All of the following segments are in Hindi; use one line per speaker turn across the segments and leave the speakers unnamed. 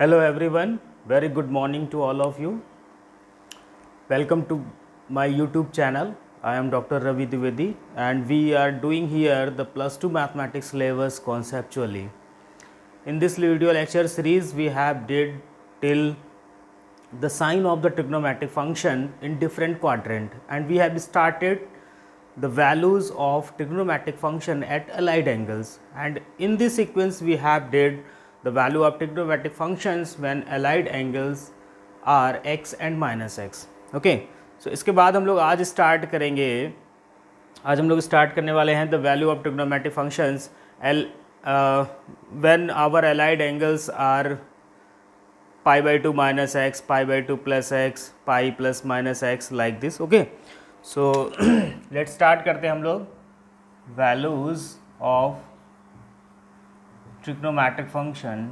Hello everyone, very good morning to all of you. Welcome to my YouTube channel. I am Dr. Ravi Dwivedi and we are doing here the plus 2 mathematics levels conceptually. In this video lecture series we have did till the sign of the trigonometric function in different quadrant and we have started the values of trigonometric function at allied angles and in this sequence we have did the value of trigonometric functions when allied angles are x and minus x okay so इसके बाद हम लोग आज start करेंगे आज हम लोग start करने वाले हैं the value of trigonometric functions l uh, when our allied angles are pi by 2 minus x, pi by 2 plus x, pi plus minus x like this. Okay. So let's start करते हैं हम लोग values of trigonometric function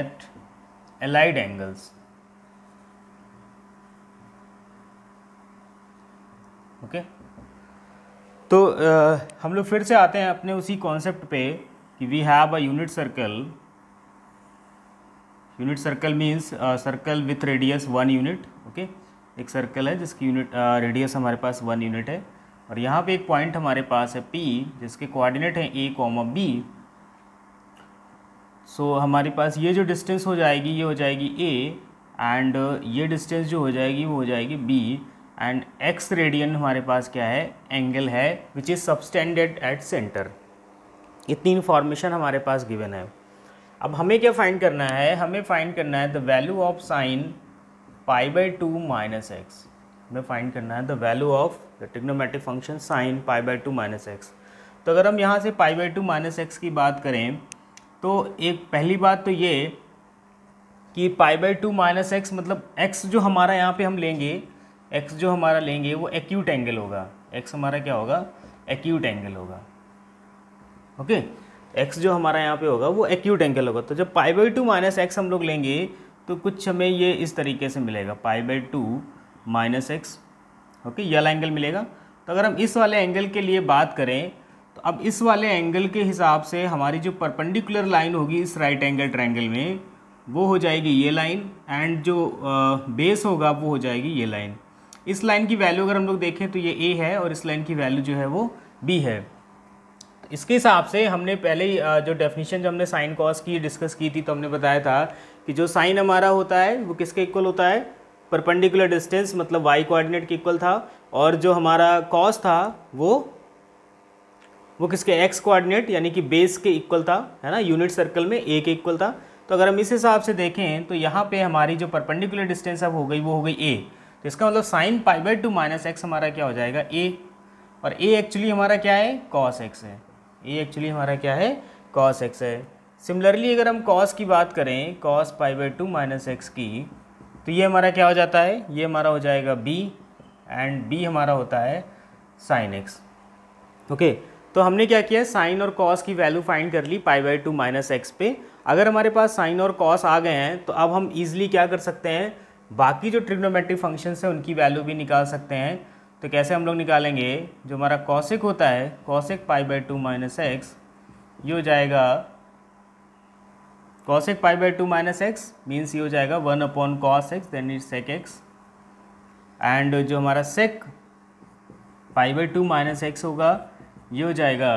at allied angles okay okay? तो आ, हम लोग फिर से आते हैं अपने उसी कॉन्सेप्ट पे कि we have a unit circle unit circle means circle with radius one unit okay एक सर्कल है जिसकी यूनिट रेडियस हमारे पास वन यूनिट है और यहाँ पे एक पॉइंट हमारे पास है पी जिसके कोऑर्डिनेट हैं ए कॉमा बी सो हमारे पास ये जो डिस्टेंस हो जाएगी ये हो जाएगी ए एंड ये डिस्टेंस जो हो जाएगी वो हो जाएगी बी एंड एक्स रेडियन हमारे पास क्या है एंगल है which is subtended at centre इतनी इन्फॉर्मेशन हमारे पास गिवन है अब हमें क्या फाइंड करना है हमें फाइंड करना है the value of sine pi by two minus X हमें फाइंड करना है the value of the trigonometric function sine pi by two minus X तो अगर हम यहाँ से pi by two minus x की बात करें तो एक पहली बात तो ये कि pi by two minus X मतलब एक्स जो हमारा यहाँ पे हम लेंगे एक्स जो हमारा लेंगे वो एक्यूट एंगल होगा एक्स हमारा क्या होगा एक्यूट एंगल होगा ओके एक्स जो हमारा यहाँ पे होगा वो एक्यूट एंगल होगा तो जब pi by two minus x हम लोग लेंगे तो कुछ हमें ये इस तरीके से मिलेगा pi by two minus x okay यल एंगल मिलेगा तो अगर हम इस वाले एंगल के लिए बात करें तो अब इस वाले एंगल के हिसाब से हमारी जो परपेंडिकुलर लाइन होगी इस राइट एंगल ट्रायंगल में वो हो जाएगी ये लाइन एंड जो बेस होगा वो हो जाएगी ये लाइन इस लाइन की वैल्यू अगर हम लोग देखें तो ये ए है और इस लाइन की वैल्यू जो है वो बी है तो इसके हिसाब से हमने पहले ही जो डेफिनेशन जो हमने साइन कॉस की डिस्कस की थी तो हमने बताया था कि जो साइन हमारा होता है वो किसके इक्वल होता है परपेंडिकुलर डिस्टेंस मतलब वाई कोऑर्डिनेट के इक्वल था और जो हमारा कॉस था वो वो किसके एक्स कोऑर्डिनेट यानी कि बेस के इक्वल था है ना यूनिट सर्कल में ए के इक्वल था तो अगर हम इस हिसाब से देखें तो यहाँ पे हमारी जो परपेंडिकुलर डिस्टेंस अब हो गई वो हो गई ए तो इसका मतलब sine pi by two minus x हमारा क्या हो जाएगा ए और ए एक्चुअली हमारा क्या है कॉस एक्स है ए एक्चुअली हमारा क्या है कॉस एक्स है सिमिलरली अगर हम कॉस की बात करें cos pi by two minus x की तो ये हमारा क्या हो जाता है ये हमारा हो जाएगा बी एंड बी हमारा होता है साइन एक्स ओके तो हमने क्या किया साइन और कॉस की वैल्यू फाइंड कर ली pi by two minus x पे अगर हमारे पास साइन और कॉस आ गए हैं तो अब हम ईजिली क्या कर सकते हैं बाकी जो ट्रिग्नोमेट्रिक फंक्शन हैं उनकी वैल्यू भी निकाल सकते हैं तो कैसे हम लोग निकालेंगे जो हमारा कॉसिक होता है cosec pi by two minus x ये हो जाएगा cos x pi by two minus x means ये हो जाएगा one upon cos x then is sec x and जो हमारा sec pi by two minus x होगा ये हो जाएगा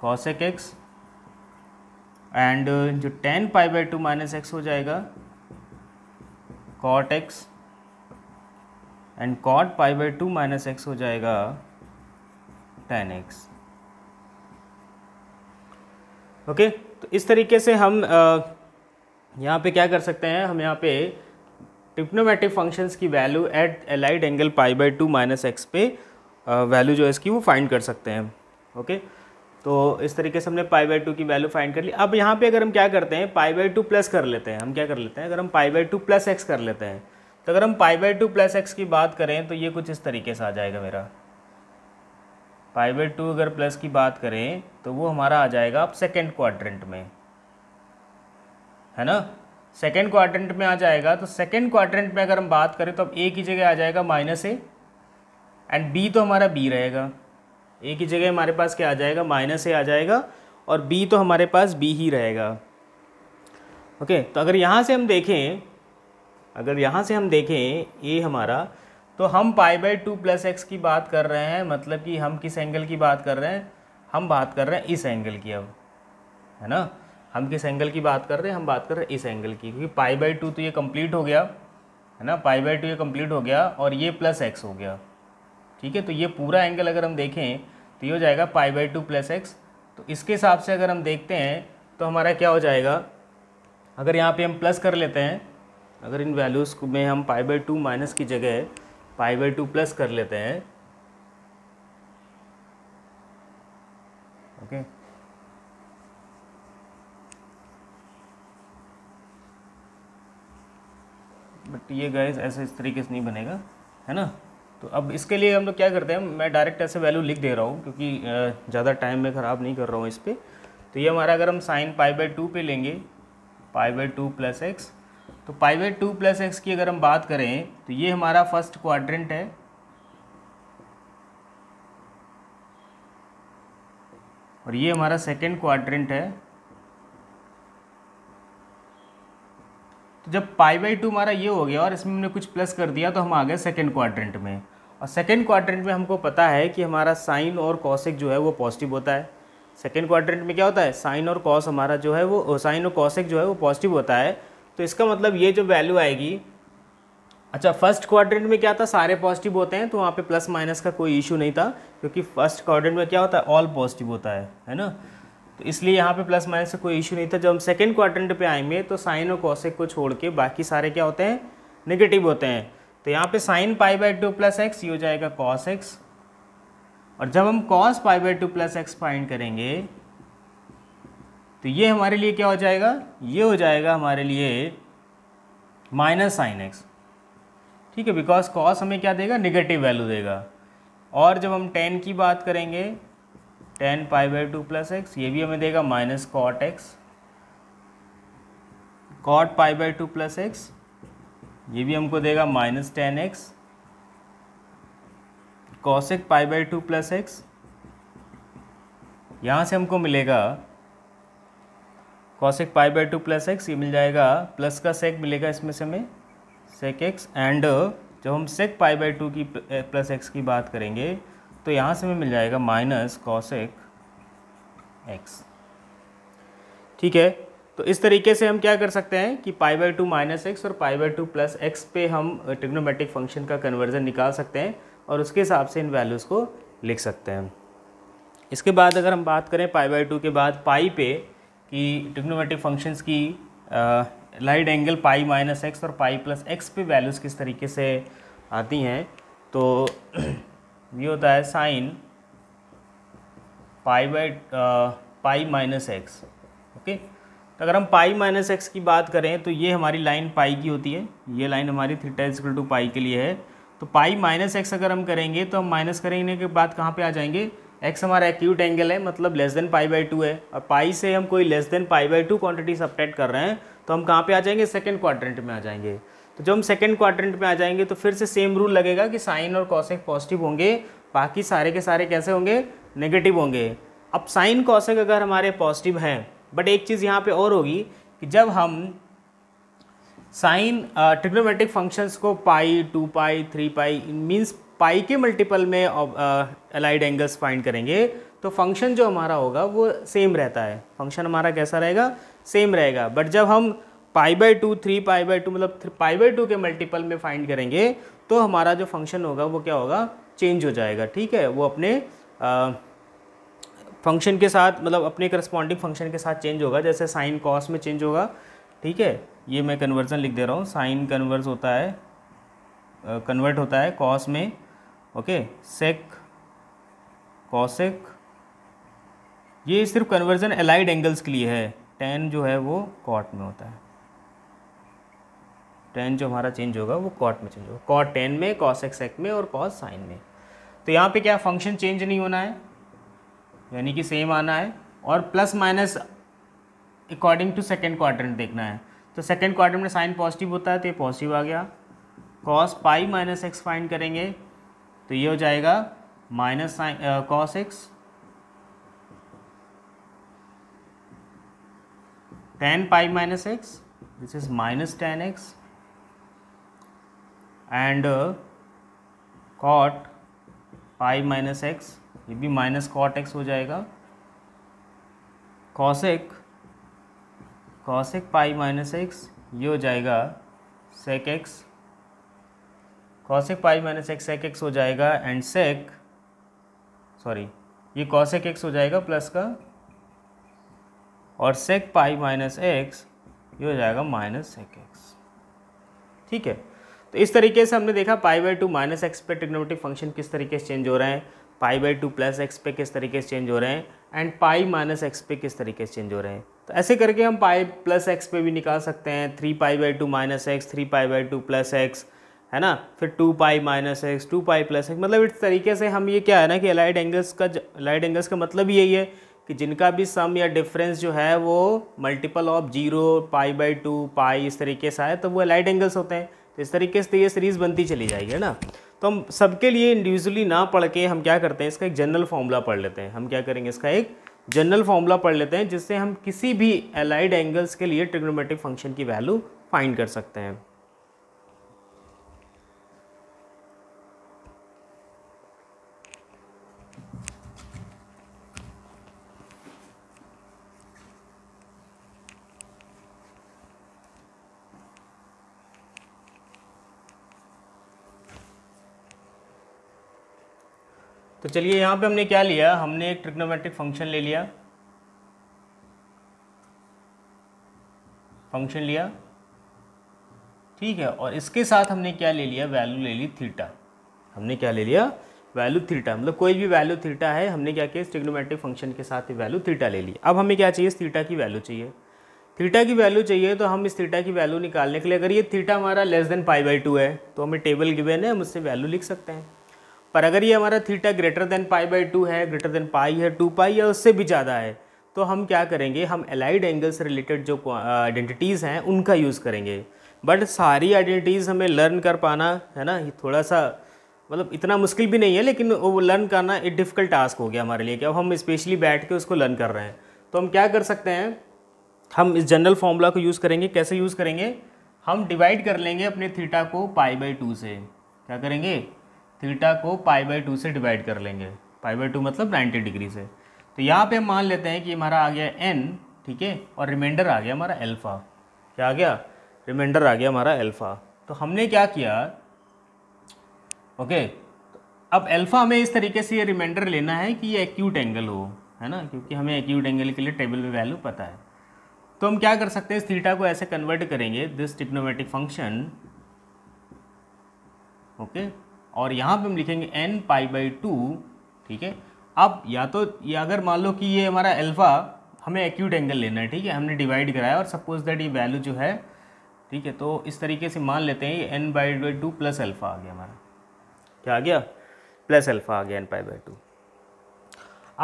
कॉसेक एक्स एंड जो tan pi by two minus x हो जाएगा cot x and cot pi by two minus x हो जाएगा टेन एक्स ओके okay? तो इस तरीके से हम यहाँ पे क्या कर सकते हैं हम यहाँ पे टिप्नोमेटिक फंक्शंस की value at allied angle pi by two minus x पे वैल्यू जो है इसकी वो फाइंड कर सकते हैं ओके तो इस तरीके से हमने पाई बाई टू की वैल्यू फाइंड कर ली अब यहाँ पे अगर हम क्या करते हैं पाई बाई टू प्लस कर लेते हैं हम क्या कर लेते हैं अगर हम pi by two plus x कर लेते हैं तो अगर हम pi by two plus x की बात करें तो ये कुछ इस तरीके से आ जाएगा मेरा पाई बाई टू अगर प्लस की बात करें तो वो हमारा आ जाएगा अब सेकेंड क्वाड्रेंट में है ना सेकेंड क्वाड्रेंट में आ जाएगा तो सेकेंड क्वाड्रेंट में अगर हम बात करें तो अब ए की जगह आ जाएगा माइनस ए एंड बी तो हमारा बी रहेगा ए की जगह हमारे पास क्या आ जाएगा माइनस ए आ जाएगा और बी तो हमारे पास बी ही रहेगा ओके okay, तो अगर यहाँ से हम देखें अगर यहाँ से हम देखें ए हमारा तो हम pi by two plus x की बात कर रहे हैं मतलब कि हम किस एंगल की बात कर रहे हैं हम बात कर रहे हैं इस एंगल की अब है ना हम किस एंगल की बात कर रहे हैं हम बात कर रहे हैं इस एंगल की क्योंकि पाई बाई टू तो ये कम्प्लीट हो गया है ना पाई बाई टू ये कम्प्लीट हो गया और ये प्लस एक्स हो गया ठीक है तो ये पूरा एंगल अगर हम देखें तो ये हो जाएगा pi by two plus x तो इसके हिसाब से अगर हम देखते हैं तो हमारा क्या हो जाएगा अगर यहाँ पे हम प्लस कर लेते हैं अगर इन वैल्यूज़ में हम पाई बाई टू माइनस की जगह फाइव बाई टू प्लस कर लेते हैं ओके बट ये गाइस ऐसे इस तरीके से नहीं बनेगा है ना तो अब इसके लिए हम लोग क्या करते हैं मैं डायरेक्ट ऐसे वैल्यू लिख दे रहा हूँ क्योंकि ज़्यादा टाइम मैं ख़राब नहीं कर रहा हूँ इस पर तो ये हमारा अगर हम साइन पाई बाई टू पे लेंगे pi by two plus x तो pi by two plus x की अगर हम बात करें तो ये हमारा फर्स्ट क्वाड्रेंट है और ये हमारा सेकेंड क्वाड्रेंट है तो जब पाई बाई टू हमारा ये हो गया और इसमें हमने कुछ प्लस कर दिया तो हम आ गए सेकेंड क्वाड्रेंट में और सेकेंड क्वाड्रेंट में हमको पता है कि हमारा साइन और कॉसिक जो है वो पॉजिटिव होता है सेकेंड क्वाड्रेंट में क्या होता है साइन और कॉस हमारा जो है वो साइन और कॉसिक जो है वो पॉजिटिव होता है तो इसका मतलब ये जो वैल्यू आएगी अच्छा फर्स्ट क्वाड्रेंट में क्या था सारे पॉजिटिव होते हैं तो वहाँ पे प्लस माइनस का कोई इशू नहीं था क्योंकि फर्स्ट क्वाड्रेंट में क्या होता है ऑल पॉजिटिव होता है है ना तो इसलिए यहाँ पे प्लस माइनस का कोई इशू नहीं था जब हम सेकेंड क्वाड्रेंट पे आएंगे तो साइन और कॉसेक को छोड़ के बाकी सारे क्या होते हैं निगेटिव होते हैं तो यहाँ पर sine pi by two plus x ये हो जाएगा कॉस एक्स और जब हम cos pi by two plus x find करेंगे तो ये हमारे लिए क्या हो जाएगा ये हो जाएगा हमारे लिए माइनस साइन एक्स ठीक है बिकॉज कॉस हमें क्या देगा निगेटिव वैल्यू देगा और जब हम टेन की बात करेंगे tan pi by two plus x ये भी हमें देगा minus cot x cot pi by two plus x ये भी हमको देगा minus tan x cosec pi by two plus x यहाँ से हमको मिलेगा cosec pi by two plus x ये मिल जाएगा प्लस का सेक मिलेगा इसमें से हमें सेक एक्स एंड जब हम सेक पाई बाई टू की प्लस एक्स की बात करेंगे तो यहाँ से हमें मिल जाएगा माइनस कॉशिक एक्स ठीक है तो इस तरीके से हम क्या कर सकते हैं कि pi by two minus x और pi by two plus x पे हम ट्रिग्नोमेट्रिक फंक्शन का कन्वर्जन निकाल सकते हैं और उसके हिसाब से इन वैल्यूज़ को लिख सकते हैं इसके बाद अगर हम बात करें पाई बाई टू के बाद पाई पे कि ट्रिग्नोमेट्रिक फंक्शंस की allied angle pi minus x और पाई प्लस एक्स पे वैल्यूज़ किस तरीके से आती हैं तो ये होता है sine pi by pi minus x okay तो अगर हम पाई माइनस एक्स की बात करें तो ये हमारी लाइन पाई की होती है ये लाइन हमारी थीटा इजकल टू पाई के लिए है तो पाई माइनस एक्स अगर हम करेंगे तो हम माइनस करेंगे के बाद कहाँ पे आ जाएंगे एक्स हमारा एक्यूट एंगल है मतलब less than pi by two है और पाई से हम कोई less than pi by two quantity subtract कर रहे हैं तो हम कहाँ पे आ जाएंगे सेकेंड क्वाड्रेंट में आ जाएंगे तो जब हम सेकेंड क्वाड्रेंट में आ जाएंगे तो फिर से सेम रूल लगेगा कि साइन और कॉसेक पॉजिटिव होंगे बाकी सारे के सारे कैसे होंगे नेगेटिव होंगे अब साइन कॉसेक अगर हमारे पॉजिटिव हैं बट एक चीज़ यहाँ पर और होगी कि जब हम साइन ट्रिग्नोमेट्रिक फंक्शंस को pi two pi three pi means pi के मल्टीपल में अलाइड एंगल्स फाइंड करेंगे तो फंक्शन जो हमारा होगा वो सेम रहता है फंक्शन हमारा कैसा रहेगा सेम रहेगा बट जब हम pi by two three pi by two मतलब पाई बाई टू के मल्टीपल में फाइंड करेंगे तो हमारा जो फंक्शन होगा वो क्या होगा चेंज हो जाएगा ठीक है वो अपने फंक्शन uh, के साथ मतलब अपने करस्पॉन्डिंग फंक्शन के साथ चेंज होगा जैसे साइन कॉस में चेंज होगा ठीक है ये मैं कन्वर्जन लिख दे रहा हूँ साइन कन्वर्स होता है कन्वर्ट uh, होता है कॉस में ओके सेक कॉसेक ये सिर्फ कन्वर्जन अलाइड एंगल्स के लिए है टेन जो है वो कॉट में होता है टेन जो हमारा चेंज होगा वो कॉट में चेंज होगा कॉट टेन में कॉसेक सेक में और कॉस साइन में तो यहाँ पे क्या फंक्शन चेंज नहीं होना है यानी कि सेम आना है और plus minus according to second quarter देखना है तो सेकेंड क्वार्टर में साइन पॉजिटिव होता है तो ये पॉजिटिव आ गया cos pi minus x find करेंगे तो ये हो जाएगा minus sine cos x tan pi minus x this is minus tan x and cot pi minus x ये भी माइनस कॉट एक्स हो जाएगा cosec cosec pi minus x ये हो जाएगा sec x कॉशिक pi minus x sec x हो जाएगा एंड सेक सॉरी ये कॉशिक एक्स हो जाएगा प्लस का और सेक पाई माइनस एक्स ये हो जाएगा माइनस सेक एक्स ठीक है तो इस तरीके से हमने देखा pi by two minus x पे ट्रिग्नोमेट्रिक फंक्शन किस तरीके से चेंज हो रहे हैं pi by two plus x पे किस तरीके से चेंज हो रहे हैं एंड पाई माइनस एक्स पे किस तरीके से चेंज हो रहे हैं तो ऐसे करके हम पाई प्लस एक्स पे भी निकाल सकते हैं three pi by two minus x three pi by two plus x है ना फिर two pi minus x two pi plus x मतलब इस तरीके से हम ये क्या है ना कि अलाइड एंगल्स का अलाइड एंगल्स का मतलब यही है कि जिनका भी सम या डिफरेंस जो है वो multiple of zero pi by two pi इस तरीके से आए तो वो अलाइड एंगल्स होते हैं तो इस तरीके से तो ये सीरीज़ बनती चली जाएगी है ना तो हम सबके लिए इंडिविजुअली ना पढ़ के हम क्या करते हैं इसका एक जनरल फॉर्मूला पढ़ लेते हैं हम क्या करेंगे इसका एक जनरल फॉर्मूला पढ़ लेते हैं जिससे हम किसी भी अलाइड एंगल्स के लिए ट्रिग्नोमेट्रिक फंक्शन की वैल्यू फाइंड कर सकते हैं तो चलिए यहाँ पे हमने क्या लिया हमने एक ट्रिग्नोमेट्रिक फंक्शन ले लिया फंक्शन लिया ठीक है और इसके साथ हमने क्या ले लिया वैल्यू ले ली थीटा हमने क्या ले लिया वैल्यू थीटा मतलब कोई भी वैल्यू थीटा है हमने क्या किया ट्रिग्नोमेट्रिक फंक्शन के साथ वैल्यू थीटा ले ली अब हमें क्या चाहिए इस थीटा की वैल्यू चाहिए थीटा की वैल्यू चाहिए तो हम इस थीटा की वैल्यू निकालने के लिए अगर ये थीटा हमारा less than pi by two है तो हमें टेबल गिवेन है हम उससे वैल्यू लिख सकते हैं पर अगर ये हमारा theta greater than pi by two है ग्रेटर देन पाई है टू पाई या उससे भी ज़्यादा है तो हम क्या करेंगे हम एलाइड एंगल से रिलेटेड जो आइडेंटिटीज़ हैं उनका यूज़ करेंगे बट सारी आइडेंटिटीज़ हमें लर्न कर पाना है ना थोड़ा सा मतलब इतना मुश्किल भी नहीं है लेकिन वो लर्न करना एक डिफ़िकल्ट टास्क हो गया हमारे लिए कि अब हम स्पेशली बैठ के उसको लर्न कर रहे हैं तो हम क्या कर सकते हैं हम इस जनरल फॉर्मूला को यूज़ करेंगे कैसे यूज़ करेंगे हम डिवाइड कर लेंगे अपने थीटा को पाई बाई टू से क्या करेंगे थीटा को पाई बाई टू से डिवाइड कर लेंगे पाई बाई टू मतलब 90 डिग्री से तो यहाँ पे हम मान लेते हैं कि हमारा आ गया एन ठीक है और रिमाइंडर आ गया हमारा एल्फ़ा क्या आ गया रिमाइंडर आ गया हमारा एल्फ़ा तो हमने क्या किया ओके तो अब एल्फ़ा हमें इस तरीके से ये रिमाइंडर लेना है कि ये एक्यूट एंगल हो है ना क्योंकि हमें एक्यूट एंगल के लिए टेबल में वैल्यू पता है तो हम क्या कर सकते हैं इस थीटा को ऐसे कन्वर्ट करेंगे दिस टिक्नोमेटिक फंक्शन ओके और यहाँ पे हम लिखेंगे एन पाई बाई टू ठीक है अब या तो ये अगर मान लो कि ये हमारा अल्फ़ा हमें एक्यूट एंगल लेना है ठीक है हमने डिवाइड कराया और सपोज दैट ये वैल्यू जो है ठीक है तो इस तरीके से मान लेते हैं ये n by by two plus alpha आ गया हमारा क्या आ गया प्लस अल्फ़ा आ गया एन पाई बाई टू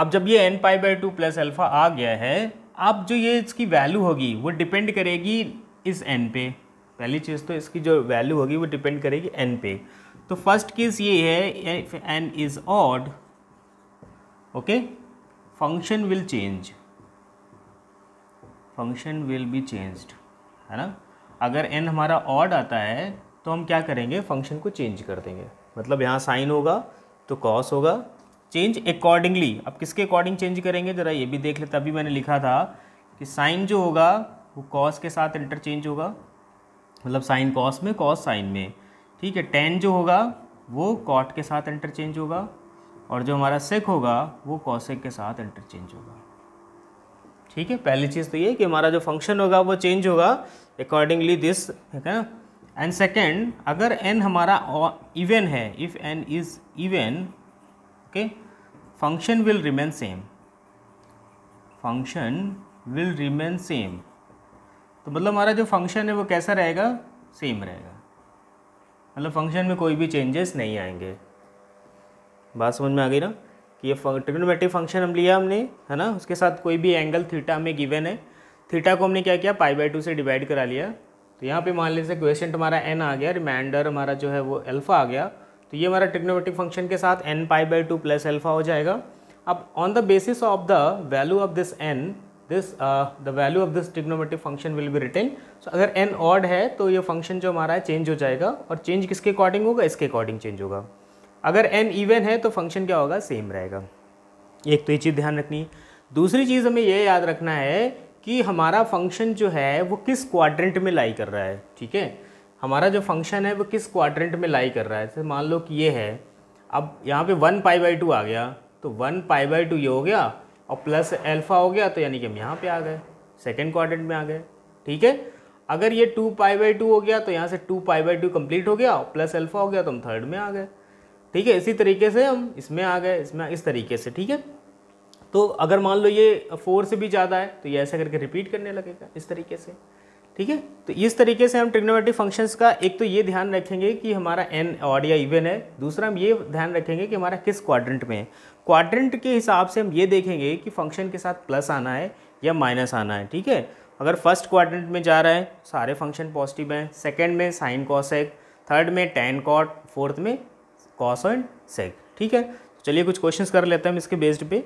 अब जब ये n pi by two plus alpha आ गया है अब जो ये इसकी वैल्यू होगी वो डिपेंड करेगी इस एन पे पहली चीज़ तो इसकी जो वैल्यू होगी वो डिपेंड करेगी एन पे तो फर्स्ट केस ये है if n is odd okay function will change function will be changed है ना अगर एन हमारा ऑड आता है तो हम क्या करेंगे फंक्शन को चेंज कर देंगे मतलब यहाँ साइन होगा तो कॉस होगा चेंज अकॉर्डिंगली अब किसके अकॉर्डिंग चेंज करेंगे ज़रा ये भी देख ले तभी मैंने लिखा था कि साइन जो होगा वो कॉस के साथ इंटरचेंज होगा मतलब साइन कॉस में कॉस साइन में ठीक है टेन जो होगा वो कॉट के साथ इंटरचेंज होगा और जो हमारा सेक होगा वो कॉसेक के साथ इंटरचेंज होगा ठीक है पहली चीज़ तो ये कि हमारा जो फंक्शन होगा वो चेंज होगा अकॉर्डिंगली दिस है ना एंड सेकेंड अगर एन हमारा इवेन है if n is even okay function will remain same function will remain same तो मतलब हमारा जो फंक्शन है वो कैसा रहेगा सेम रहेगा मतलब फंक्शन में कोई भी चेंजेस नहीं आएंगे बात समझ में आ गई ना कि ये ट्रिग्नोमेट्रिक फंक्शन हम लिया हमने है ना उसके साथ कोई भी एंगल थीटा हमें गिवन है थीटा को हमने क्या किया पाई बाई टू से डिवाइड करा लिया तो यहाँ पे मान लीजिए क्वेश्चन हमारा एन आ गया रिमाइंडर हमारा जो है वो एल्फा आ गया तो ये हमारा ट्रिग्नोमेट्रिक फंक्शन के साथ n pi by two plus alpha हो जाएगा अब on the basis of the value of this n this the value of this trigonometric function will be written so अगर एन ऑड है तो ये फंक्शन जो हमारा है चेंज हो जाएगा और चेंज किसके अकॉर्डिंग होगा इसके अकॉर्डिंग चेंज होगा अगर एन इवन है तो फंक्शन क्या होगा सेम रहेगा एक तो ये चीज़ ध्यान रखनी दूसरी चीज़ हमें यह याद रखना है कि हमारा फंक्शन जो है वो किस क्वाड्रेंट में लाई कर रहा है ठीक है हमारा जो फंक्शन है वो किस क्वाड्रेंट में लाई कर रहा है मान लो कि ये है अब यहाँ पे वन पाई बाई टू आ गया तो वन पाई बाई टू ये हो गया और प्लस अल्फ़ा हो गया तो यानी कि हम यहाँ पे आ गए सेकेंड क्वाड्रेंट में आ गए ठीक है अगर ये टू पाई बाई टू हो गया तो यहाँ से two pi by two complete हो गया प्लस अल्फ़ा हो गया तो हम थर्ड में आ गए ठीक है इसी तरीके से हम इसमें आ गए इसमें इस तरीके से ठीक है तो अगर मान लो ये फोर से भी ज़्यादा है तो ये ऐसा करके रिपीट करने लगेगा इस तरीके से ठीक है तो इस तरीके से हम ट्रिग्नोमेट्रिक फंक्शंस का एक तो ये ध्यान रखेंगे कि हमारा एन ऑड या इवन है दूसरा हम ये ध्यान रखेंगे कि हमारा किस क्वाड्रेंट में है क्वाड्रेंट के हिसाब से हम ये देखेंगे कि फंक्शन के साथ प्लस आना है या माइनस आना है ठीक है अगर फर्स्ट क्वाड्रेंट में जा रहा है सारे फंक्शन पॉजिटिव हैं सेकेंड में साइन कॉसेक थर्ड में टेन कॉट फोर्थ में कॉस एंड सेक ठीक है तो चलिए कुछ क्वेश्चन कर लेते हैं हम इसके बेस्ड पर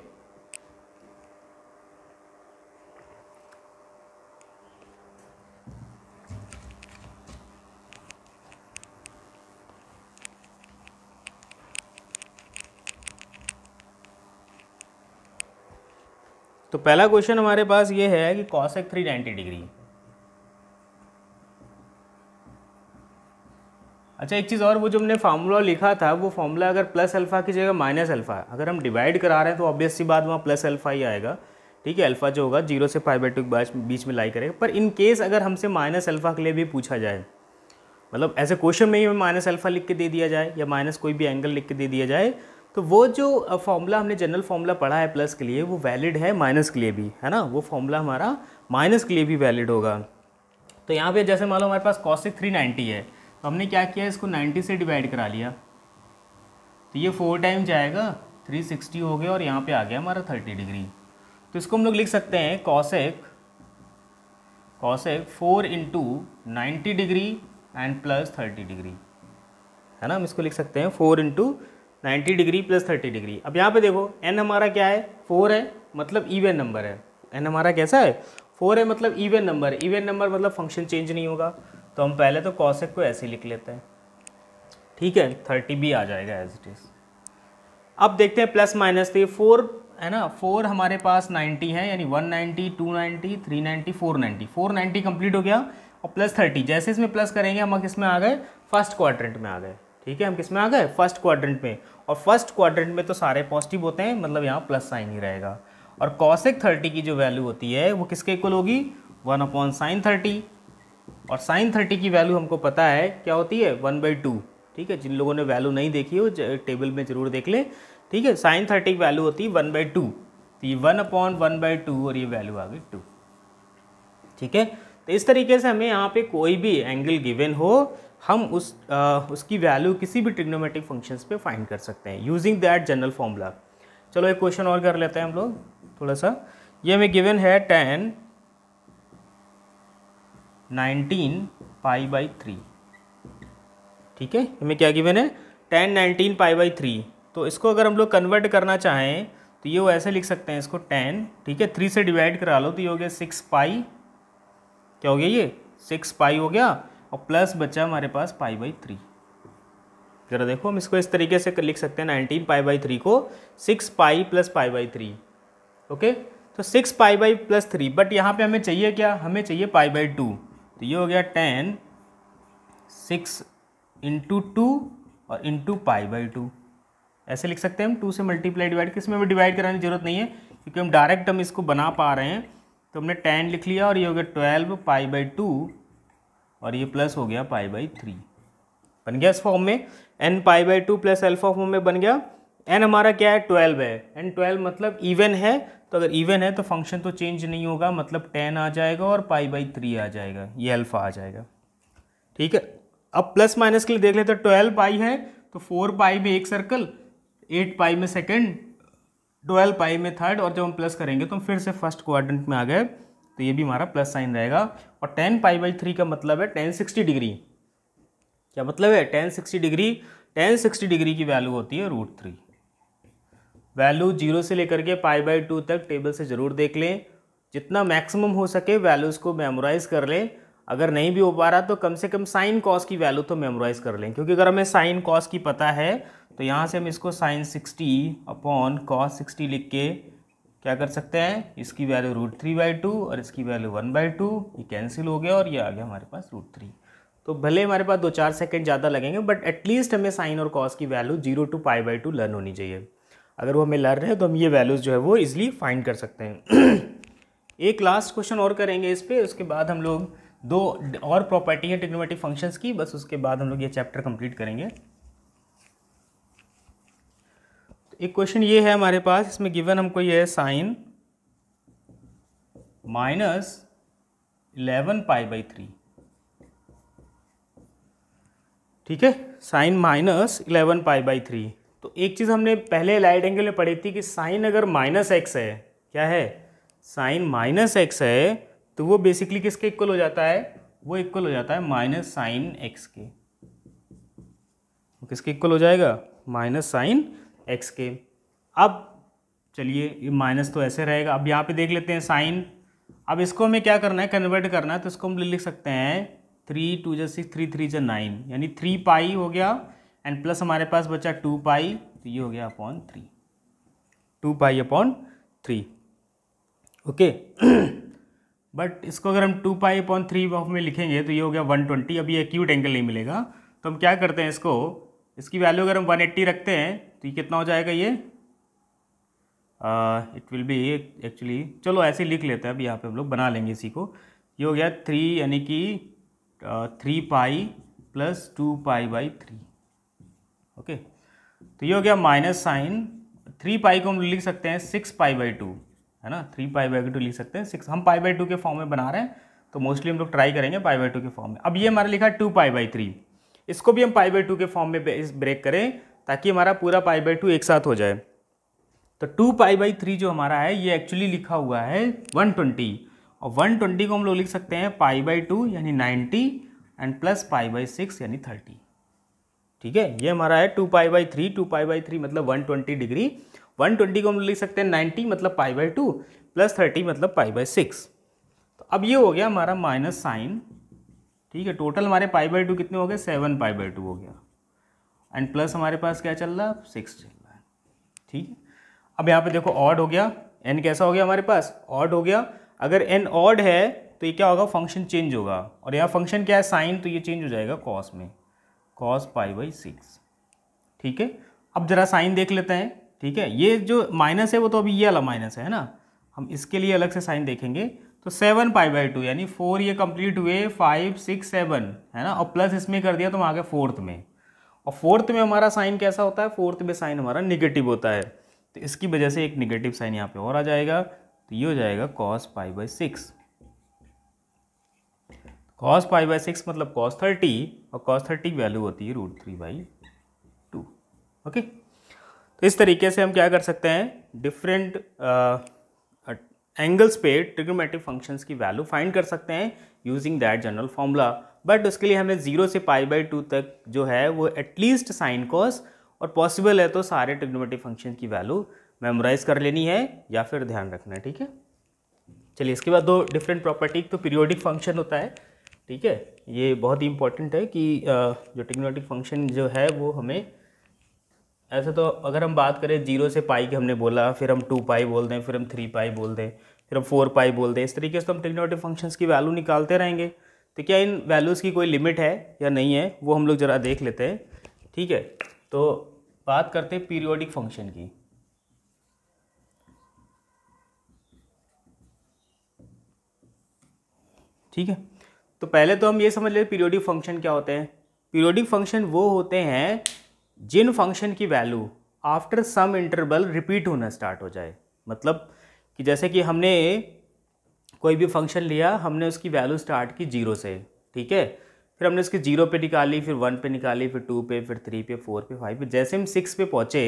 तो पहला क्वेश्चन हमारे पास ये है कि कॉसेक थ्री नाइन्टी डिग्री अच्छा एक चीज़ और वो जो हमने फार्मूला लिखा था वो फार्मूला अगर प्लस अल्फ़ा की जगह माइनस अल्फ़ा अगर हम डिवाइड करा रहे हैं तो ऑब्वियस सी बात वहाँ प्लस अल्फ़ा ही आएगा ठीक है अल्फ़ा जो होगा जीरो से फाइव बाई टू के बीच में लाई करेगा पर इन केस अगर हमसे माइनस अल्फ़ा के लिए भी पूछा जाए मतलब ऐसे क्वेश्चन में ही हमें माइनस अल्फ़ा लिख के दे दिया जाए या माइनस कोई भी एंगल लिख के दे दिया जाए तो वो जो फॉर्मूला हमने जनरल फॉर्मूला पढ़ा है प्लस के लिए वो वैलिड है माइनस के लिए भी है ना वो फॉर्मूला हमारा माइनस के लिए भी वैलिड होगा तो यहाँ पे जैसे मान लो हमारे पास कॉसिक थ्री नाइन्टी है तो हमने क्या किया इसको नाइन्टी से डिवाइड करा लिया तो ये फोर टाइम जाएगा थ्री सिक्सटी हो गया और यहाँ पे आ गया हमारा थर्टी डिग्री तो इसको हम लोग लिख सकते हैं cosec cosec four into ninety degree and plus thirty degree है ना हम इसको लिख सकते हैं four into 90 degree plus 30 degree अब यहाँ पे देखो एन हमारा क्या है फोर है मतलब इवेन नंबर है एन हमारा कैसा है फोर है मतलब ईवन नंबर ईवन नंबर मतलब फंक्शन चेंज नहीं होगा तो हम पहले तो कॉसेक को ऐसे लिख लेते हैं ठीक है थर्टी भी आ जाएगा एज इट इज़ अब देखते हैं प्लस माइनस तो ये फोर है ना फोर हमारे पास नाइन्टी है यानी one ninety two ninety three ninety four ninety four ninety complete हो गया और प्लस थर्टी जैसे इसमें प्लस करेंगे हम इसमें आ गए फर्स्ट क्वार्टर में आ गए ठीक है हम किस में आ गए फर्स्ट क्वाड्रेंट में और फर्स्ट क्वाड्रेंट में तो सारे पॉजिटिव होते हैं मतलब यहाँ प्लस साइन ही रहेगा और कॉसेक थर्टी की जो वैल्यू होती है वो किसके इक्वल होगी वन अपॉन साइन थर्टी और साइन थर्टी की वैल्यू हमको पता है क्या होती है वन बाई टू ठीक है जिन लोगों ने वैल्यू नहीं देखी हो टेबल में ज़रूर देख ले ठीक है साइन थर्टी की वैल्यू होती है वन बाई टू तो ये one upon one by two और ये वैल्यू आ गई टू ठीक है तो इस तरीके से हमें यहाँ पे कोई भी एंगल गिवन हो हम उस आ, उसकी वैल्यू किसी भी ट्रिग्नोमेटिक फंक्शंस पे फाइंड कर सकते हैं यूजिंग दैट जनरल फॉर्मूला चलो एक क्वेश्चन और कर लेते हैं हम लोग थोड़ा सा ये हमें गिवन है tan nineteen pi by three ठीक है हमें क्या गिवन है tan nineteen pi by three तो इसको अगर हम लोग कन्वर्ट करना चाहें तो ये वो ऐसे लिख सकते हैं इसको टेन ठीक है थ्री से डिवाइड करा लो तो ये हो गया सिक्स पाई क्या हो गया ये सिक्स पाई हो गया और प्लस बचा हमारे पास पाई बाई थ्री ज़रा देखो हम इसको इस तरीके से लिख सकते हैं नाइनटीन पाई बाई थ्री को six pi plus pi by three okay तो six pi by plus three but यहाँ पे हमें चाहिए क्या हमें चाहिए पाई बाई टू तो ये हो गया टेन सिक्स इंटू टू और इंटू पाई बाई टू ऐसे लिख सकते हैं हम टू से मल्टीप्लाई डिवाइड किसमें हमें भी डिवाइड कराने की जरूरत नहीं है क्योंकि हम डायरेक्ट हम इसको बना पा रहे हैं तो हमने टेन लिख लिया और ये हो गया ट्वेल्व पाई बाई टू और ये प्लस हो गया पाई बाई थ्री बन गया इस फॉर्म में n pi by two plus alpha form में बन गया एन हमारा क्या है ट्वेल्व है एन ट्वेल्व मतलब इवन है तो अगर इवन है तो फंक्शन तो चेंज नहीं होगा मतलब टेन आ जाएगा और पाई बाई थ्री आ जाएगा ये अल्फा आ जाएगा ठीक है अब प्लस माइनस के लिए देख लेते हैं ट्वेल्व पाई है तो फोर पाई में एक सर्कल एट पाई में सेकेंड ट्वेल्व पाई में थर्ड और जब हम प्लस करेंगे तो हम फिर से फर्स्ट क्वाड्रेंट में आ गए तो ये भी हमारा प्लस साइन रहेगा और टेन पाई बाई थ्री का मतलब है टेन सिक्सटी डिग्री क्या मतलब है tan sixty degree tan sixty degree की वैल्यू होती है रूट थ्री वैल्यू जीरो से लेकर के पाई बाई टू तक टेबल से ज़रूर देख लें जितना मैक्सिमम हो सके वैल्यूज़ को मेमोराइज़ कर लें अगर नहीं भी हो पा रहा तो कम से कम साइन कॉस की वैल्यू तो मेमोराइज़ कर लें क्योंकि अगर हमें साइन कॉस की पता है तो यहाँ से हम इसको sine sixty upon cos sixty लिख के क्या कर सकते हैं इसकी value root three by two और इसकी वैल्यू वन बाई टू ये कैंसिल हो गया और ये आ गया हमारे पास रूट थ्री तो भले हमारे पास दो चार सेकेंड ज़्यादा लगेंगे बट एटलीस्ट हमें साइन और कॉस की value zero to pi by two learn होनी चाहिए अगर वो हमें लर्न है तो हम ये वैल्यूज़ जो है वो इजिली फाइंड कर सकते हैं एक लास्ट क्वेश्चन और करेंगे इस पर उसके बाद हम लोग दो और प्रॉपर्टी है ट्रिग्नोमेटिक फंक्शंस की बस उसके बाद हम लोग ये चैप्टर कंप्लीट करेंगे एक क्वेश्चन ये है हमारे पास इसमें गिवन हमको ये है sine minus eleven pi by three ठीक है sine minus eleven pi by three तो एक चीज़ हमने पहले लाइट एंगल में पढ़ी थी कि साइन अगर माइनस एक्स है क्या है साइन माइनस एक्स है तो वो बेसिकली किसके इक्वल हो जाता है वो इक्वल हो जाता है माइनस साइन एक्स के वो किसके इक्वल हो जाएगा माइनस साइन एक्स के अब चलिए ये माइनस तो ऐसे रहेगा अब यहाँ पे देख लेते हैं साइन अब इसको हमें क्या करना है कन्वर्ट करना है तो इसको हम लिख सकते हैं थ्री टू जो सिक्स थ्री थ्री जो नाइन यानी थ्री पाई हो गया एंड प्लस हमारे पास बचा टू पाई तो ये हो गया upon three two pi upon three okay but इसको अगर हम टू पाई अपॉन थ्री में लिखेंगे तो ये हो गया वन ट्वेंटी अभी एक्यूट एंगल नहीं मिलेगा तो हम क्या करते हैं इसको इसकी वैल्यू अगर हम वन एट्टी रखते हैं तो ये कितना हो जाएगा ये इट विल बी एक्चुअली चलो ऐसे लिख लेते हैं अब यहाँ पे हम लोग बना लेंगे इसी को ये हो गया थ्री यानी कि three pi plus two pi by three okay तो ये हो गया माइनस साइन थ्री पाई को हम लिख सकते हैं सिक्स पाई बाई टू है ना थ्री पाई बाई टू लिख सकते हैं सिक्स हम पाई बाई टू के फॉर्म में बना रहे हैं तो मोस्टली हम लोग ट्राई करेंगे पाई बाई टू के फॉर्म में अब ये हमारा लिखा है टू पाई बाई थ्री इसको भी हम पाई बाई टू के फॉर्म में ब्रेक करें ताकि हमारा पूरा पाई बाई टू एक साथ हो जाए तो टू पाई बाई थ्री जो हमारा है ये एक्चुअली लिखा हुआ है वन ट्वेंटी और वन ट्वेंटी को हम लोग लिख सकते हैं पाई बाई टू यानी ninety and plus pi by six यानी थर्टी ठीक है ये हमारा है two pi by three two pi by three मतलब one twenty degree one twenty को हम लिख सकते हैं नाइन्टी मतलब pi by two plus thirty मतलब पाई बाई सिक्स तो अब ये हो गया हमारा माइनस साइन ठीक है टोटल हमारे पाई बाई टू कितने हो गए सेवन पाई बाई टू हो गया एंड प्लस हमारे पास क्या चल रहा है सिक्स चल रहा है ठीक है अब यहाँ पे देखो ऑड हो गया एन कैसा हो गया हमारे पास ऑड हो गया अगर एन ऑड है तो ये क्या होगा फंक्शन चेंज होगा और यहाँ फंक्शन क्या है साइन तो ये चेंज हो जाएगा कॉस में कॉस पाई बाई सिक्स ठीक है अब जरा साइन देख लेते हैं ठीक है ये जो माइनस है वो तो अभी ये वाला माइनस है ना हम इसके लिए अलग से साइन देखेंगे तो सेवन पाई बाई टू यानी फोर ये कंप्लीट हुए फाइव सिक्स सेवन है ना और प्लस इसमें कर दिया तो हम आ गए फोर्थ में और फोर्थ में हमारा साइन कैसा होता है फोर्थ में साइन हमारा निगेटिव होता है तो इसकी वजह से एक निगेटिव साइन यहाँ पे और आ जाएगा तो ये हो जाएगा cos pi by six cos pi by six मतलब कॉस थर्टी और कॉस थर्टी वैल्यू होती है root three by two okay तो इस तरीके से हम क्या कर सकते हैं डिफरेंट एंगल्स uh, पे ट्रिग्नोमेट्रिक फंक्शंस की वैल्यू फाइंड कर सकते हैं using that general formula but उसके लिए हमने ज़ीरो से पाई बाई टू तक जो है वो एटलीस्ट साइन कॉस और पॉसिबल है तो सारे टिग्नोमेटिक फंक्शन की वैल्यू मेमोराइज कर लेनी है या फिर ध्यान रखना है ठीक है चलिए इसके बाद दो डिफरेंट प्रॉपर्टी तो पीरियोडिक फंक्शन होता है ठीक है ये बहुत ही इंपॉर्टेंट है कि जो टिग्नोमेटिक फंक्शन जो है वो हमें ऐसे तो अगर हम बात करें जीरो से पाई की हमने बोला फिर हम टू पाई बोल दें फिर हम थ्री पाई बोल दें फिर हम फोर पाई बोल दें इस तरीके से तो हम टिग्नोमेटिक फंक्शंस की वैल्यू निकालते रहेंगे तो क्या इन वैल्यूज़ की कोई लिमिट है या नहीं है वो हम लोग ज़रा देख लेते हैं ठीक है तो बात करते हैं पीरियोडिक फंक्शन की ठीक है तो पहले तो हम ये समझ लेते पीरियोडिक फंक्शन क्या होते हैं पीरियोडिक फंक्शन वो होते हैं जिन फंक्शन की value after some interval repeat होना स्टार्ट हो जाए मतलब कि जैसे कि हमने कोई भी फंक्शन लिया हमने उसकी वैल्यू स्टार्ट की जीरो से ठीक है फिर हमने उसकी जीरो पे निकाली फिर वन पे निकाली फिर टू पे फिर थ्री पे फोर पे फाइव पे जैसे हम सिक्स पे पहुँचे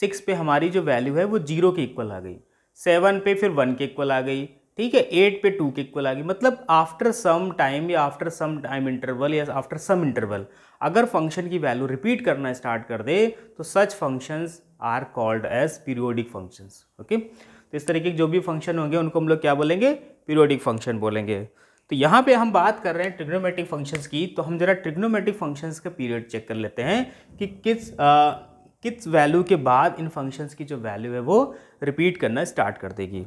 सिक्स पे हमारी जो वैल्यू है वो जीरो के इक्वल आ गई सेवन पे फिर वन के इक्वल आ गई ठीक है एट पे टू के इक्वल आ गई मतलब आफ्टर सम टाइम या आफ्टर सम टाइम इंटरवल या आफ्टर सम इंटरवल अगर फंक्शन की वैल्यू रिपीट करना स्टार्ट कर दे तो such functions are called as periodic functions okay तो इस तरीके के जो भी फंक्शन होंगे उनको हम लोग क्या बोलेंगे पीरियोडिक फंक्शन बोलेंगे तो यहाँ पे हम बात कर रहे हैं ट्रिग्नोमेट्रिक फंक्शंस की तो हम जरा ट्रिग्नोमेट्रिक फंक्शंस का पीरियड चेक कर लेते हैं कि किस आ, किस वैल्यू के बाद इन फंक्शंस की जो वैल्यू है वो रिपीट करना स्टार्ट कर देगी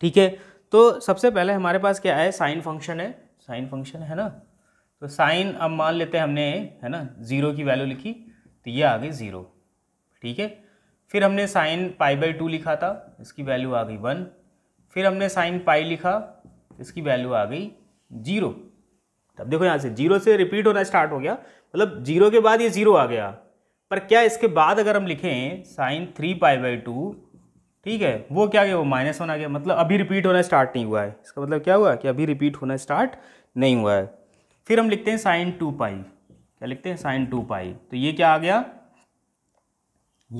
ठीक है तो सबसे पहले हमारे पास क्या है साइन फंक्शन है साइन फंक्शन है ना तो साइन अब मान लेते हैं हमने है ना ज़ीरो की वैल्यू लिखी तो ये आ गई ज़ीरो ठीक है फिर हमने साइन पाई बाई टू लिखा था इसकी वैल्यू आ गई वन फिर हमने साइन पाई लिखा इसकी वैल्यू आ गई जीरो तब देखो यहाँ से जीरो से रिपीट होना स्टार्ट हो गया मतलब जीरो के बाद ये जीरो आ गया पर क्या इसके बाद अगर हम लिखें sine three pi by two ठीक है वो क्या गया वो माइनस वन आ गया मतलब अभी रिपीट होना स्टार्ट नहीं हुआ है इसका मतलब क्या हुआ कि अभी रिपीट होना स्टार्ट नहीं हुआ है फिर हम लिखते हैं साइन टू पाई क्या लिखते हैं साइन टू पाई तो ये क्या आ गया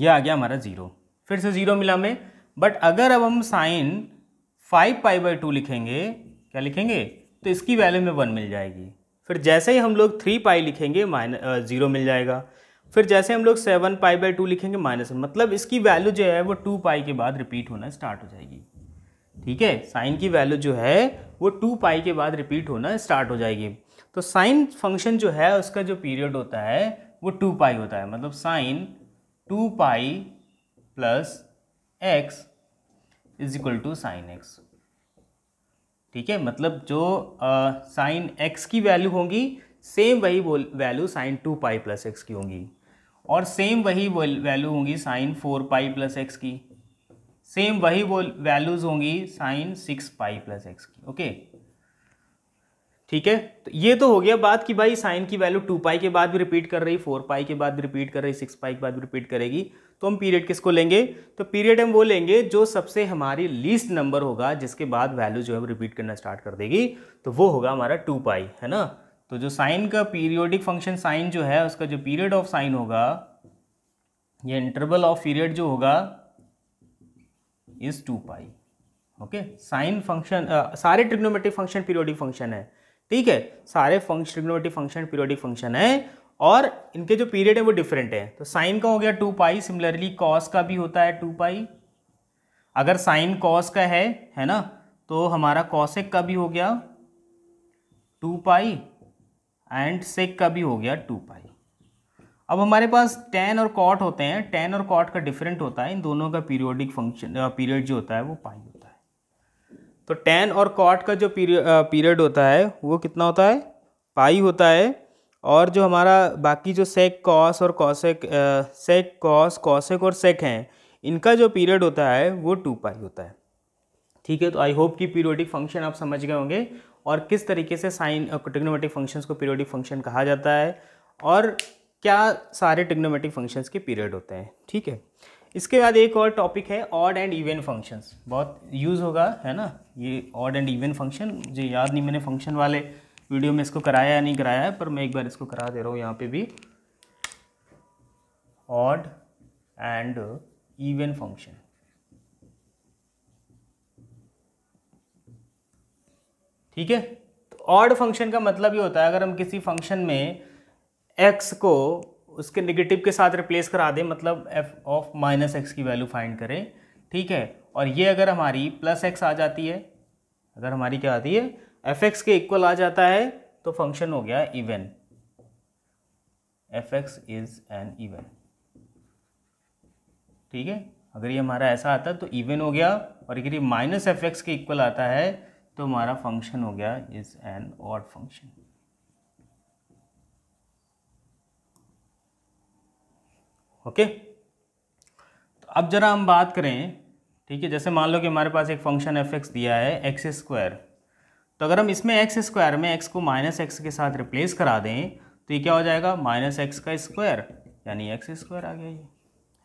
ये आ गया हमारा ज़ीरो फिर से ज़ीरो मिला हमें बट अगर अब हम sine five pi by two लिखेंगे क्या लिखेंगे तो इसकी वैल्यू में वन मिल जाएगी फिर जैसे ही हम लोग थ्री पाई लिखेंगे माइनस ज़ीरो मिल जाएगा फिर जैसे हम लोग सेवन पाई बाई टू लिखेंगे माइनस मतलब इसकी वैल्यू जो है वो टू पाई के बाद रिपीट होना स्टार्ट हो जाएगी ठीक है साइन की वैल्यू जो है वो टू पाई के बाद रिपीट होना स्टार्ट हो जाएगी तो साइन फंक्शन जो है उसका जो पीरियड होता है वो टू पाई होता है मतलब sine two pi plus x is equal to sine x ठीक है मतलब जो साइन एक्स की वैल्यू होगी सेम वही value sine two pi plus x की होगी और सेम वही वैल्यू होंगी sine four pi plus x की सेम वही वैल्यूज़ होंगी sine six pi plus x की ओके ठीक है तो ये तो हो गया बात कि भाई साइन की वैल्यू टू पाई के बाद भी रिपीट कर रही फोर पाई के बाद भी रिपीट कर रही सिक्स पाई के बाद भी रिपीट करेगी तो हम पीरियड किसको लेंगे तो पीरियड हम वो लेंगे जो सबसे हमारी लीस्ट नंबर होगा जिसके बाद वैल्यू जो है रिपीट करना स्टार्ट कर देगी तो वो होगा हमारा टू पाई है ना तो जो साइन का पीरियोडिक फंक्शन साइन जो है उसका जो पीरियड ऑफ साइन होगा या इंटरवल ऑफ पीरियड जो होगा is two pi okay sine function सारे ट्रिग्नोमेट्रिक फंक्शन पीरियोडिक फंक्शन है ठीक है सारे function trigonometric function periodic function है और इनके जो पीरियड है वो डिफरेंट है तो साइन का हो गया टू पाई सिमिलरली कॉस का भी होता है टू पाई अगर साइन कॉस का है है ना तो हमारा कॉसेक का भी हो गया टू पाई एंड सेक का भी हो गया टू पाई अब हमारे पास टेन और कॉट होते हैं टेन और कॉट का डिफरेंट होता है इन दोनों का पीरियोडिक फंक्शन पीरियड जो होता है वो पाई होता है तो टेन और कॉट का जो पीरियड होता है वो कितना होता है पाई होता है और जो हमारा बाकी जो सेक कॉस और कॉसेक सेक कॉस कॉसेक और सेक हैं इनका जो पीरियड होता है वो टू पाई होता है ठीक है तो आई होप कि पीरियोडिक फंक्शन आप समझ गए होंगे और किस तरीके से साइन टिग्नोमेटिक फंक्शंस को पीरियोडिक फंक्शन कहा जाता है और क्या सारे टिग्नोमेटिक फंक्शंस के पीरियड होते हैं ठीक है इसके बाद एक और टॉपिक है ऑड एंड इवेंट फंक्शंस बहुत यूज़ होगा है ना ये ऑड एंड इवेंट फंक्शन मुझे याद नहीं मैंने फंक्शन वाले वीडियो में इसको कराया या नहीं कराया है पर मैं एक बार इसको करा दे रहा हूँ यहाँ पे भी ऑड एंड इवन फंक्शन ठीक है तो ऑड फंक्शन का मतलब ये होता है अगर हम किसी फंक्शन में एक्स को उसके निगेटिव के साथ रिप्लेस करा दें मतलब एफ ऑफ माइनस एक्स की वैल्यू फाइंड करें ठीक है और ये अगर हमारी प्लस एक्स आ जाती है अगर हमारी क्या आती है एफ एक्स के इक्वल आ जाता है तो फंक्शन हो गया even f x is an even ठीक है अगर ये हमारा ऐसा आता तो इवन हो गया और अगर ये माइनस एफ एक्स के इक्वल आता है तो हमारा फंक्शन हो गया is an odd function okay तो अब जरा हम बात करें ठीक है जैसे मान लो कि हमारे पास एक फंक्शन एफ एक्स दिया है एक्स स्क्वायर तो अगर हम इसमें एक्स स्क्वायर में एक्स को माइनस एक्स के साथ रिप्लेस करा दें तो ये क्या हो जाएगा माइनस एक्स का स्क्वायर यानी एक्स स्क्वायर आ गया ये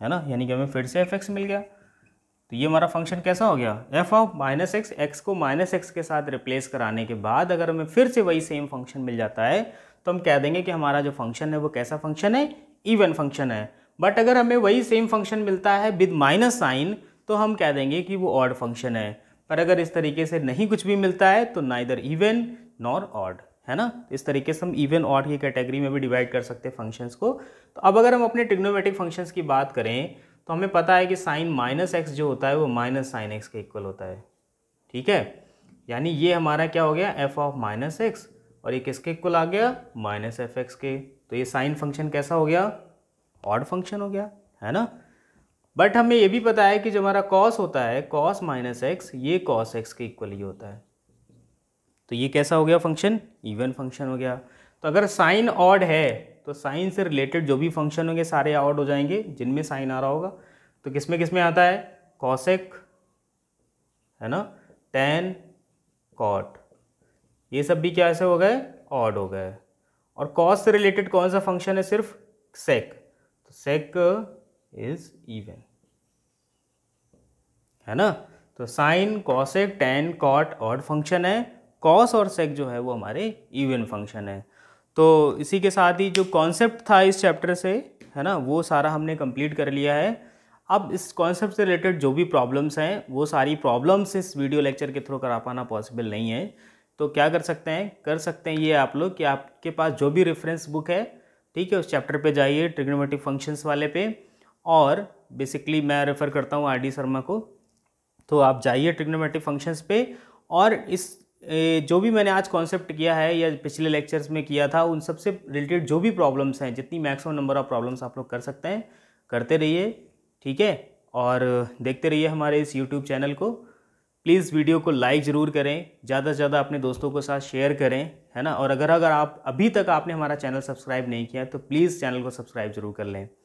है ना यानी कि हमें फिर से एफ एक्स मिल गया तो ये हमारा फंक्शन कैसा हो गया f of minus x x को माइनस एक्स के साथ रिप्लेस कराने के बाद अगर हमें फिर से वही सेम फंक्शन मिल जाता है तो हम कह देंगे कि हमारा जो फंक्शन है वो कैसा फंक्शन है इवन फंक्शन है बट अगर हमें वही सेम फंक्शन मिलता है विद माइनस साइन तो हम कह देंगे कि वो ऑड फंक्शन है पर अगर इस तरीके से नहीं कुछ भी मिलता है तो ना इधर इवन नॉर ऑड है ना इस तरीके से हम इवन ऑड की कैटेगरी में भी डिवाइड कर सकते हैं फंक्शंस को तो अब अगर हम अपने टिग्नोमेटिक फंक्शंस की बात करें तो हमें पता है कि साइन माइनस एक्स जो होता है वो माइनस साइन एक्स के इक्वल होता है ठीक है यानी ये हमारा क्या हो गया एफ ऑफ माइनस एक्स और ये किसके इक्वल आ गया माइनस एफ एक्स के तो ये साइन फंक्शन कैसा हो गया ऑड फंक्शन हो गया है ना बट हमें ये भी पता है कि जो हमारा कॉस होता है कॉस माइनस एक्स ये कॉस एक्स के इक्वल ही होता है तो ये कैसा हो गया फंक्शन इवन फंक्शन हो गया तो अगर साइन ऑड है तो साइन से रिलेटेड जो भी फंक्शन होंगे सारे ऑड हो जाएंगे जिनमें साइन आ रहा होगा तो किसमें किसमें आता है कॉसेक है ना टेन कॉट ये सब भी क्या ऐसे हो गए ऑड हो गए और कॉस से रिलेटेड कौन सा फंक्शन है सिर्फ सेक तो सेक इज इवन है ना तो sine cosec tan cot odd function है कॉस और सेक जो है वो हमारे इवन फंक्शन है तो इसी के साथ ही जो कॉन्सेप्ट था इस चैप्टर से है ना वो सारा हमने कंप्लीट कर लिया है अब इस कॉन्सेप्ट से रिलेटेड जो भी प्रॉब्लम्स हैं वो सारी प्रॉब्लम्स इस वीडियो लेक्चर के थ्रू करा पाना पॉसिबल नहीं है तो क्या कर सकते हैं कर सकते हैं ये आप लोग कि आपके पास जो भी रेफरेंस बुक है ठीक है उस चैप्टर पे जाइए ट्रिग्नोमेटिक फंक्शंस वाले पे और बेसिकली मैं रेफ़र करता हूँ आर डी शर्मा को तो आप जाइए ट्रिग्नोमेट्रिक फंक्शंस पे और इस जो भी मैंने आज कॉन्सेप्ट किया है या पिछले लेक्चर्स में किया था उन सबसे रिलेटेड जो भी प्रॉब्लम्स हैं जितनी मैक्सिमम नंबर ऑफ़ प्रॉब्लम्स आप लोग कर सकते हैं करते रहिए ठीक है और देखते रहिए हमारे इस यूट्यूब चैनल को प्लीज़ वीडियो को लाइक ज़रूर करें ज़्यादा से ज़्यादा अपने दोस्तों के साथ शेयर करें है ना और अगर अगर आप अभी तक आपने हमारा चैनल सब्सक्राइब नहीं किया तो प्लीज़ चैनल को सब्सक्राइब ज़रूर कर लें